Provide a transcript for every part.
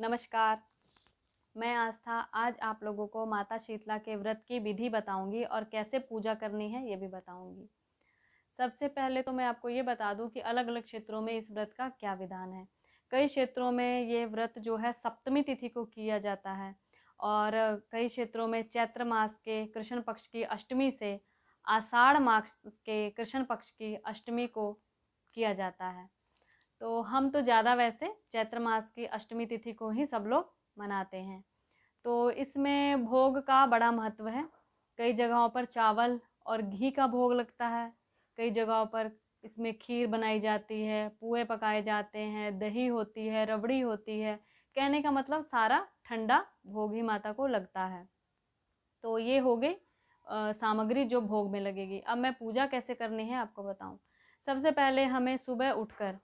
नमस्कार मैं आस्था आज आप लोगों को माता शीतला के व्रत की विधि बताऊंगी और कैसे पूजा करनी है ये भी बताऊंगी सबसे पहले तो मैं आपको ये बता दूं कि अलग अलग क्षेत्रों में इस व्रत का क्या विधान है कई क्षेत्रों में ये व्रत जो है सप्तमी तिथि को किया जाता है और कई क्षेत्रों में चैत्र मास के कृष्ण पक्ष की अष्टमी से आषाढ़ मास के कृष्ण पक्ष की अष्टमी को किया जाता है हम तो ज़्यादा वैसे चैत्र मास की अष्टमी तिथि को ही सब लोग मनाते हैं तो इसमें भोग का बड़ा महत्व है कई जगहों पर चावल और घी का भोग लगता है कई जगहों पर इसमें खीर बनाई जाती है पुए पकाए जाते हैं दही होती है रबड़ी होती है कहने का मतलब सारा ठंडा भोग ही माता को लगता है तो ये हो गई सामग्री जो भोग में लगेगी अब मैं पूजा कैसे करनी है आपको बताऊं सबसे पहले हमें सुबह उठकर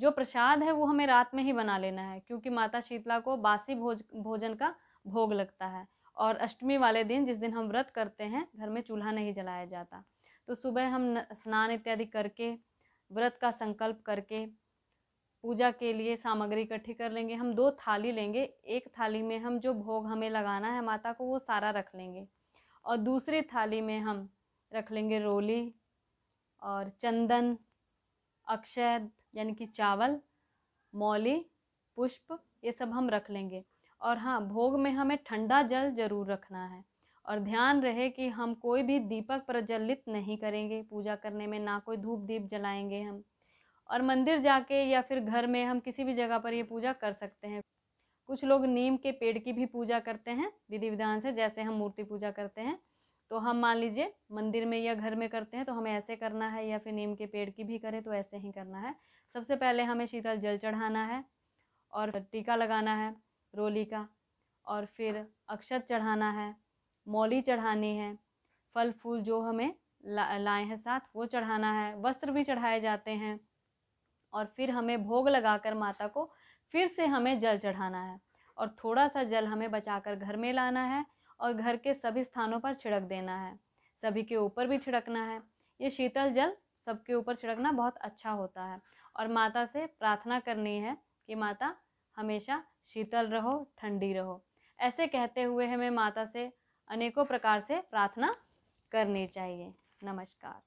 जो प्रसाद है वो हमें रात में ही बना लेना है क्योंकि माता शीतला को बासी भोज भोजन का भोग लगता है और अष्टमी वाले दिन जिस दिन हम व्रत करते हैं घर में चूल्हा नहीं जलाया जाता तो सुबह हम स्नान इत्यादि करके व्रत का संकल्प करके पूजा के लिए सामग्री इकट्ठी कर लेंगे हम दो थाली लेंगे एक थाली में हम जो भोग हमें लगाना है माता को वो सारा रख लेंगे और दूसरी थाली में हम रख लेंगे रोली और चंदन अक्षय यानी कि चावल मौली पुष्प ये सब हम रख लेंगे और हाँ भोग में हमें ठंडा जल जरूर रखना है और ध्यान रहे कि हम कोई भी दीपक प्रज्वलित नहीं करेंगे पूजा करने में ना कोई धूप दीप जलाएंगे हम और मंदिर जाके या फिर घर में हम किसी भी जगह पर ये पूजा कर सकते हैं कुछ लोग नीम के पेड़ की भी पूजा करते हैं विधि विधान से जैसे हम मूर्ति पूजा करते हैं तो हम मान लीजिए मंदिर में या घर में करते हैं तो हमें ऐसे करना है या फिर नीम के पेड़ की भी करें तो ऐसे ही करना है सबसे पहले हमें शीतल जल चढ़ाना है और टीका लगाना है रोली का और फिर अक्षत चढ़ाना है मौली चढ़ानी है फल फूल जो हमें ला, लाए हैं साथ वो चढ़ाना है वस्त्र भी चढ़ाए जाते हैं और फिर हमें भोग लगाकर माता को फिर से हमें जल चढ़ाना है और थोड़ा सा जल हमें बचाकर घर में लाना है और घर के सभी स्थानों पर छिड़क देना है सभी के ऊपर भी छिड़कना है ये शीतल जल सबके ऊपर छिड़कना बहुत अच्छा होता है और माता से प्रार्थना करनी है कि माता हमेशा शीतल रहो ठंडी रहो ऐसे कहते हुए हमें माता से अनेकों प्रकार से प्रार्थना करनी चाहिए नमस्कार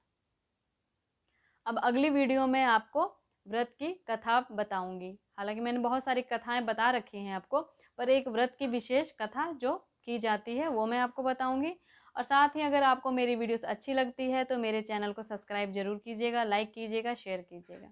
अब अगली वीडियो में आपको व्रत की कथा बताऊंगी हालांकि मैंने बहुत सारी कथाएं बता रखी हैं आपको पर एक व्रत की विशेष कथा जो की जाती है वो मैं आपको बताऊँगी और साथ ही अगर आपको मेरी वीडियोस अच्छी लगती है तो मेरे चैनल को सब्सक्राइब जरूर कीजिएगा लाइक कीजिएगा शेयर कीजिएगा